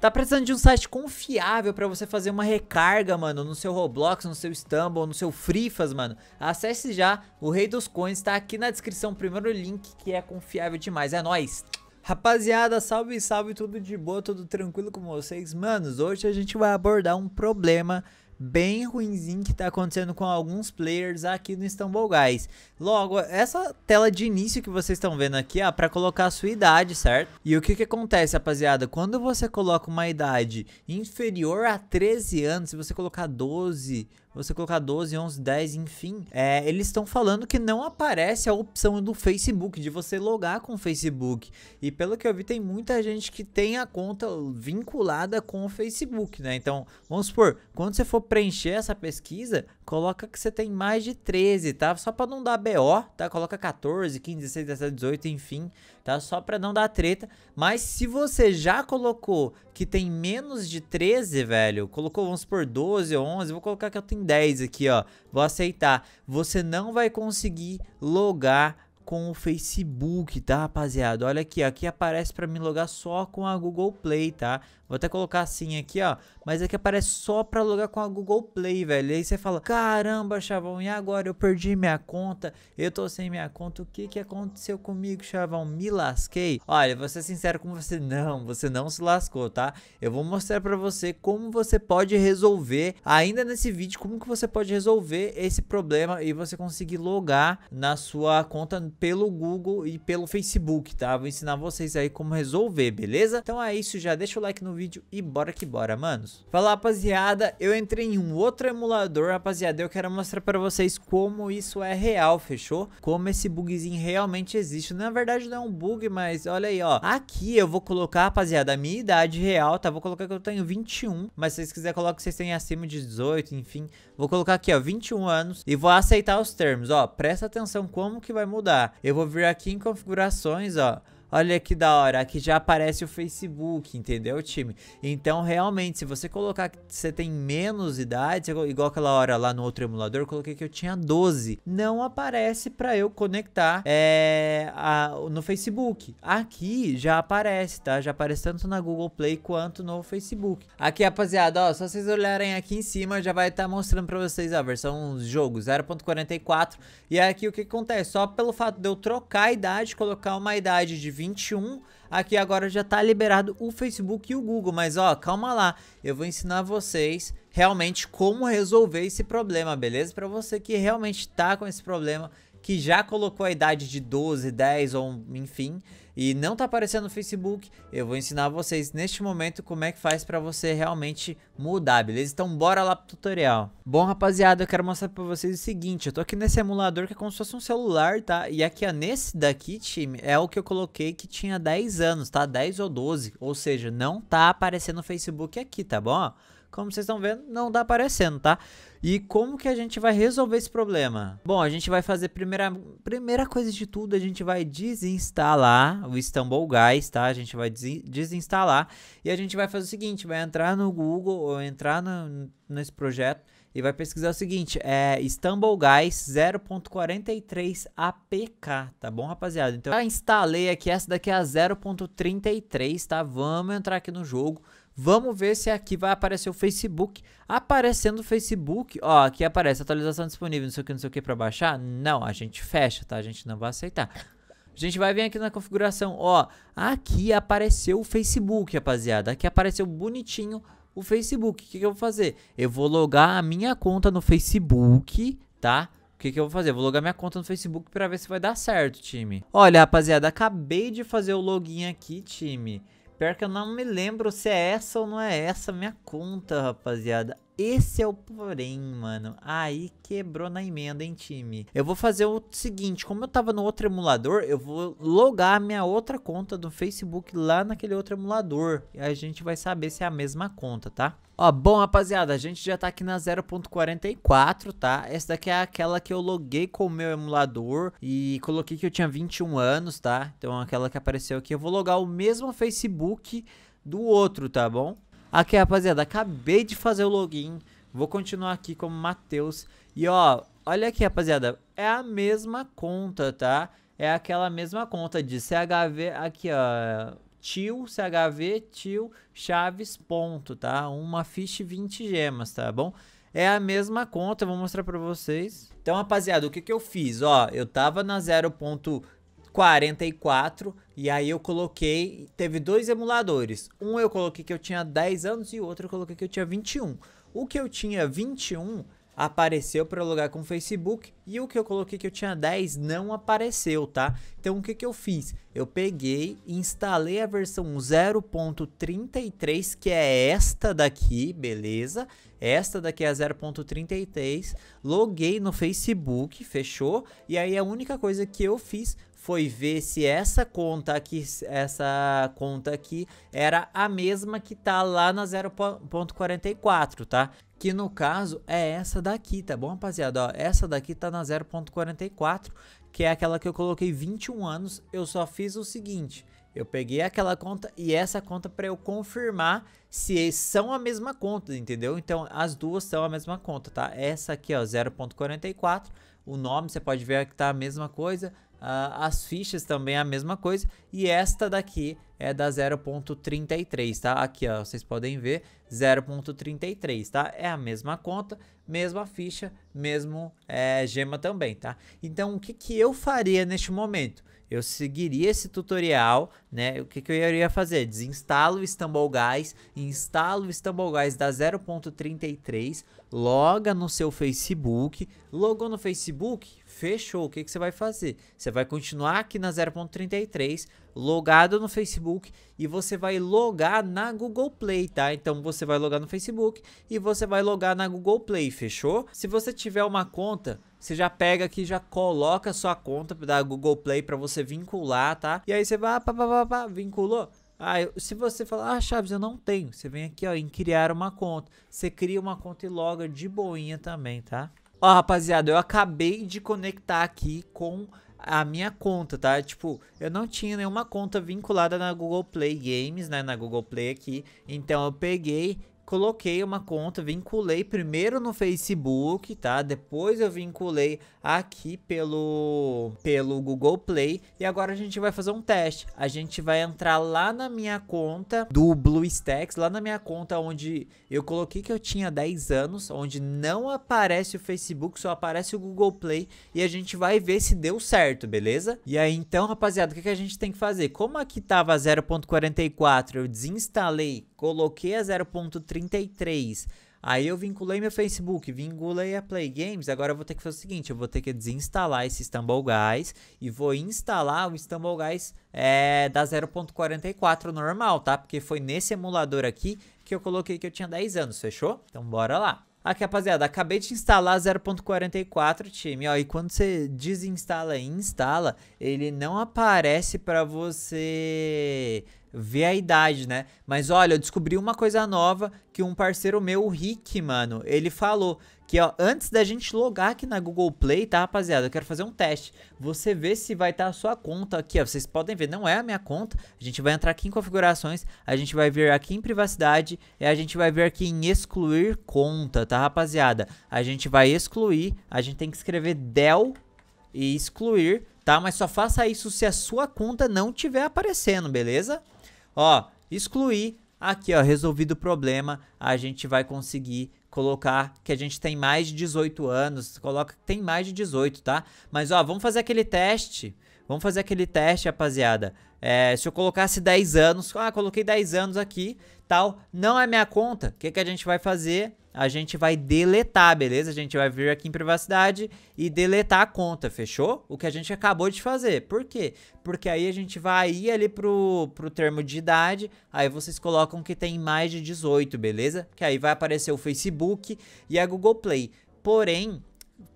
Tá precisando de um site confiável para você fazer uma recarga, mano, no seu Roblox, no seu Stumble, no seu Frifas, mano? Acesse já, o Rei dos Coins tá aqui na descrição, primeiro link que é confiável demais, é nóis! Rapaziada, salve, salve, tudo de boa, tudo tranquilo com vocês? Manos, hoje a gente vai abordar um problema bem ruinzinho que está acontecendo com alguns players aqui no Istanbul Guys. Logo, essa tela de início que vocês estão vendo aqui ó, para colocar a sua idade, certo? E o que que acontece, rapaziada? Quando você coloca uma idade inferior a 13 anos, se você colocar 12 você colocar 12, 11, 10, enfim. É, eles estão falando que não aparece a opção do Facebook, de você logar com o Facebook. E pelo que eu vi, tem muita gente que tem a conta vinculada com o Facebook, né? Então, vamos supor, quando você for preencher essa pesquisa, coloca que você tem mais de 13, tá? Só pra não dar BO, tá? Coloca 14, 15, 16, 17, 18, enfim, tá? Só pra não dar treta. Mas se você já colocou que tem menos de 13, velho, colocou, vamos supor, 12, 11, vou colocar que eu tenho 10 aqui, ó. Vou aceitar. Você não vai conseguir logar com o Facebook, tá, rapaziada? Olha aqui, ó, aqui aparece para mim logar só com a Google Play, tá? Vou até colocar assim aqui, ó. Mas aqui é aparece só pra logar com a Google Play, velho. E aí você fala, caramba, Chavão, e agora? Eu perdi minha conta, eu tô sem minha conta. O que que aconteceu comigo, Chavão? Me lasquei? Olha, vou ser sincero com você. Não, você não se lascou, tá? Eu vou mostrar pra você como você pode resolver, ainda nesse vídeo, como que você pode resolver esse problema e você conseguir logar na sua conta pelo Google e pelo Facebook, tá? Vou ensinar vocês aí como resolver, beleza? Então é isso já. Deixa o like no vídeo e bora que bora, manos. Fala, rapaziada, eu entrei em um outro emulador, rapaziada, eu quero mostrar pra vocês como isso é real, fechou? Como esse bugzinho realmente existe. Na verdade, não é um bug, mas olha aí, ó. Aqui eu vou colocar, rapaziada, a minha idade real, tá? Vou colocar que eu tenho 21, mas se vocês quiserem, coloca que vocês têm acima de 18, enfim. Vou colocar aqui, ó, 21 anos e vou aceitar os termos, ó. Presta atenção como que vai mudar. Eu vou vir aqui em configurações, ó. Olha que da hora, aqui já aparece o Facebook, entendeu, time? Então, realmente, se você colocar que você tem menos idade, igual aquela hora lá no outro emulador, eu coloquei que eu tinha 12. Não aparece para eu conectar é, a, no Facebook. Aqui já aparece, tá? Já aparece tanto na Google Play quanto no Facebook. Aqui, rapaziada, ó, só vocês olharem aqui em cima, já vai estar tá mostrando para vocês a versão jogo 0.44. E aqui o que acontece? Só pelo fato de eu trocar a idade, colocar uma idade de 2021, aqui agora já está liberado o Facebook e o Google, mas ó, calma lá, eu vou ensinar vocês realmente como resolver esse problema, beleza? Para você que realmente está com esse problema, que já colocou a idade de 12, 10 ou enfim, e não tá aparecendo no Facebook, eu vou ensinar vocês neste momento como é que faz para você realmente mudar, beleza? Então bora lá pro tutorial. Bom, rapaziada, eu quero mostrar para vocês o seguinte, eu tô aqui nesse emulador que é como se fosse um celular, tá? E aqui, ó, nesse daqui, time, é o que eu coloquei que tinha 10 anos, tá? 10 ou 12, ou seja, não tá aparecendo no Facebook aqui, tá bom? como vocês estão vendo, não tá aparecendo, tá? E como que a gente vai resolver esse problema? Bom, a gente vai fazer primeira, primeira coisa de tudo, a gente vai desinstalar o Istanbul Guys, tá? A gente vai desinstalar e a gente vai fazer o seguinte, vai entrar no Google ou entrar no, nesse projeto e vai pesquisar o seguinte, é Istanbul Guys 0.43 APK, tá bom, rapaziada? Então, já instalei aqui, essa daqui é a 0.33, tá? Vamos entrar aqui no jogo. Vamos ver se aqui vai aparecer o Facebook. Aparecendo o Facebook, ó, aqui aparece atualização disponível, não sei o que, não sei o que para baixar. Não, a gente fecha, tá? A gente não vai aceitar. A gente vai vir aqui na configuração, ó, aqui apareceu o Facebook, rapaziada. Aqui apareceu bonitinho o Facebook. O que, que eu vou fazer? Eu vou logar a minha conta no Facebook, tá? O que, que, eu vou fazer? Eu vou logar minha conta no Facebook para ver se vai dar certo, time. Olha, rapaziada, acabei de fazer o login aqui, time. Pior que eu não me lembro se é essa ou não é essa minha conta, rapaziada. Esse é o porém, mano. Aí quebrou na emenda, hein, time. Eu vou fazer o seguinte, como eu tava no outro emulador, eu vou logar minha outra conta do Facebook lá naquele outro emulador. E a gente vai saber se é a mesma conta, tá? Ó, bom, rapaziada, a gente já tá aqui na 0.44, tá? Essa daqui é aquela que eu loguei com o meu emulador e coloquei que eu tinha 21 anos, tá? Então aquela que apareceu aqui, eu vou logar o mesmo Facebook do outro, tá bom? Aqui, rapaziada, acabei de fazer o login. Vou continuar aqui como Matheus. E, ó, olha aqui, rapaziada. É a mesma conta, tá? É aquela mesma conta de CHV, aqui, ó, tio, CHV, tio, chaves, ponto, tá? Uma ficha 20 gemas, tá bom? É a mesma conta, eu vou mostrar pra vocês. Então, rapaziada, o que que eu fiz? Ó, eu tava na 0.5 44 e aí eu coloquei, teve dois emuladores. Um eu coloquei que eu tinha 10 anos e o outro eu coloquei que eu tinha 21. O que eu tinha 21 apareceu para logar com o Facebook e o que eu coloquei que eu tinha 10 não apareceu, tá? Então o que que eu fiz? Eu peguei e instalei a versão 0.33, que é esta daqui, beleza? Esta daqui é a 0.33, loguei no Facebook, fechou? E aí a única coisa que eu fiz foi ver se essa conta aqui, essa conta aqui era a mesma que tá lá na 0.44, tá? Que no caso é essa daqui, tá bom, rapaziada? Ó, essa daqui tá na 0.44, que é aquela que eu coloquei 21 anos. Eu só fiz o seguinte, eu peguei aquela conta e essa conta para eu confirmar se são a mesma conta, entendeu? Então as duas são a mesma conta, tá? Essa aqui, ó, 0.44, o nome você pode ver que tá a mesma coisa. Uh, as fichas também é a mesma coisa. E esta daqui é da 0.33, tá? Aqui, ó, vocês podem ver, 0.33, tá? É a mesma conta, mesma ficha, mesmo é, gema também, tá? Então, o que, que eu faria neste momento? Eu seguiria esse tutorial, né? O que, que eu iria fazer? Desinstalo o Istanbul Guys, instalo o Istanbul Guys da 0.33, loga no seu Facebook, logou no Facebook, Fechou. O que, que você vai fazer? Você vai continuar aqui na 0.33, logado no Facebook, e você vai logar na Google Play, tá? Então você vai logar no Facebook e você vai logar na Google Play, fechou? Se você tiver uma conta, você já pega aqui, já coloca a sua conta da Google Play para você vincular, tá? E aí você vai, ah, pá, pá, pá, pá, vinculou. Ah, se você falar, ah, Chaves, eu não tenho. Você vem aqui, ó, em criar uma conta. Você cria uma conta e loga de boinha também, tá? Ó, rapaziada, eu acabei de conectar aqui com a minha conta, tá? Tipo, eu não tinha nenhuma conta vinculada na Google Play Games, né? Na Google Play aqui. Então eu peguei coloquei uma conta, vinculei primeiro no Facebook, tá? Depois eu vinculei aqui pelo, pelo Google Play. E agora a gente vai fazer um teste. A gente vai entrar lá na minha conta do BlueStacks, lá na minha conta onde eu coloquei que eu tinha 10 anos, onde não aparece o Facebook, só aparece o Google Play. E a gente vai ver se deu certo, beleza? E aí então, rapaziada, o que, que a gente tem que fazer? Como aqui tava 0.44, eu desinstalei coloquei a 0.33. Aí eu vinculei meu Facebook, vinculei a Play Games. Agora eu vou ter que fazer o seguinte: eu vou ter que desinstalar esse Stumble Guys e vou instalar o Stumble Guys é, da 0.44 normal, tá? Porque foi nesse emulador aqui que eu coloquei que eu tinha 10 anos, fechou? Então bora lá. Aqui, rapaziada, acabei de instalar 0.44, time, ó, e quando você desinstala e instala, ele não aparece para você ver a idade, né? Mas olha, eu descobri uma coisa nova que um parceiro meu, o Rick, mano, ele falou que ó, antes da gente logar aqui na Google Play, tá, rapaziada? Eu quero fazer um teste. Você vê se vai estar tá a sua conta aqui, ó. Vocês podem ver, não é a minha conta. A gente vai entrar aqui em configurações, a gente vai vir aqui em privacidade e a gente vai vir aqui em excluir conta, tá, rapaziada? A gente vai excluir, a gente tem que escrever Dell e excluir, tá? Mas só faça isso se a sua conta não estiver aparecendo, beleza? Ó, excluir, aqui ó, resolvido o problema, a gente vai conseguir colocar que a gente tem mais de 18 anos, coloca que tem mais de 18, tá? Mas ó, vamos fazer aquele teste Vamos fazer aquele teste, rapaziada. É, se eu colocasse 10 anos, ah, coloquei 10 anos aqui, tal, não é minha conta, o que, que a gente vai fazer? A gente vai deletar, beleza? A gente vai vir aqui em privacidade e deletar a conta, fechou? O que a gente acabou de fazer. Por quê? Porque aí a gente vai ir ali pro, pro termo de idade, aí vocês colocam que tem mais de 18, beleza? Que aí vai aparecer o Facebook e a Google Play. Porém,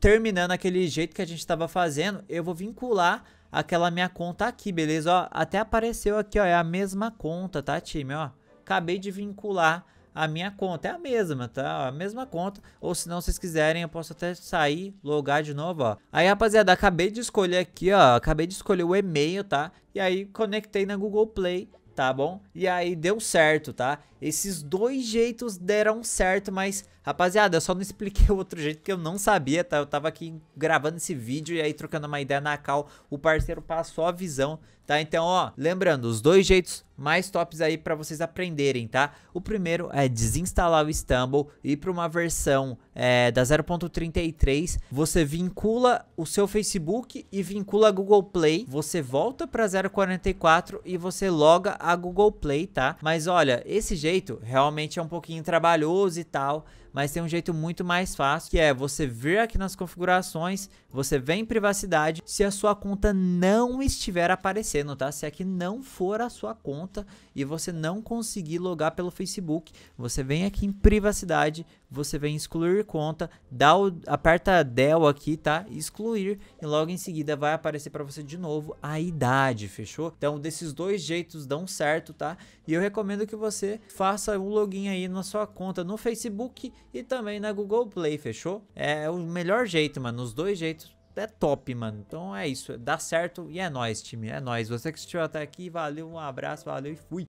terminando aquele jeito que a gente estava fazendo, eu vou vincular aquela minha conta aqui, beleza? Ó, até apareceu aqui, ó, é a mesma conta, tá, time? Ó, acabei de vincular a minha conta, é a mesma, tá? A mesma conta, ou se não vocês quiserem, eu posso até sair, logar de novo, ó. Aí, rapaziada, acabei de escolher aqui, ó, acabei de escolher o e-mail, tá? E aí, conectei na Google Play, tá bom? E aí, deu certo, tá? Esses dois jeitos deram certo, mas Rapaziada, eu só não expliquei o outro jeito que eu não sabia, tá? Eu tava aqui gravando esse vídeo e aí trocando uma ideia na cal, o parceiro passou a visão, tá? Então, ó, lembrando, os dois jeitos mais tops aí para vocês aprenderem, tá? O primeiro é desinstalar o Stumble e ir para uma versão é, da 0.33, você vincula o seu Facebook e vincula a Google Play, você volta para 0.44 e você loga a Google Play, tá? Mas olha, esse jeito realmente é um pouquinho trabalhoso e tal, mas tem um jeito muito mais fácil, que é você vir aqui nas configurações, você vem em privacidade, se a sua conta não estiver aparecendo, tá? Se aqui não for a sua conta e você não conseguir logar pelo Facebook, você vem aqui em privacidade, você vem excluir conta, dá o, aperta del aqui, tá? Excluir e logo em seguida vai aparecer para você de novo a idade, fechou? Então desses dois jeitos dão certo, tá? E eu recomendo que você faça um login aí na sua conta no Facebook e também na Google Play, fechou? É o melhor jeito, mano, os dois jeitos é top, mano. Então é isso, dá certo e é nós, time, é nós. Você que assistiu até aqui, valeu, um abraço, valeu e fui.